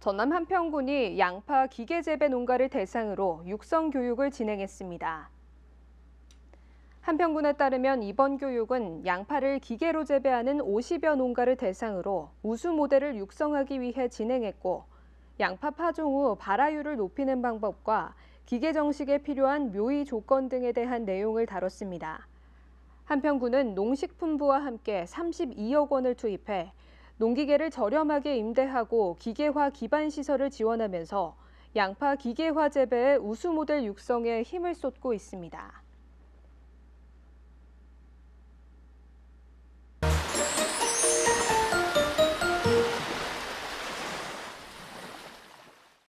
전남 한평군이 양파 기계재배 농가를 대상으로 육성 교육을 진행했습니다. 한평군에 따르면 이번 교육은 양파를 기계로 재배하는 50여 농가를 대상으로 우수 모델을 육성하기 위해 진행했고 양파 파종 후 발화율을 높이는 방법과 기계 정식에 필요한 묘의 조건 등에 대한 내용을 다뤘습니다. 한편 군은 농식품부와 함께 32억 원을 투입해 농기계를 저렴하게 임대하고 기계화 기반 시설을 지원하면서 양파 기계화 재배의 우수 모델 육성에 힘을 쏟고 있습니다.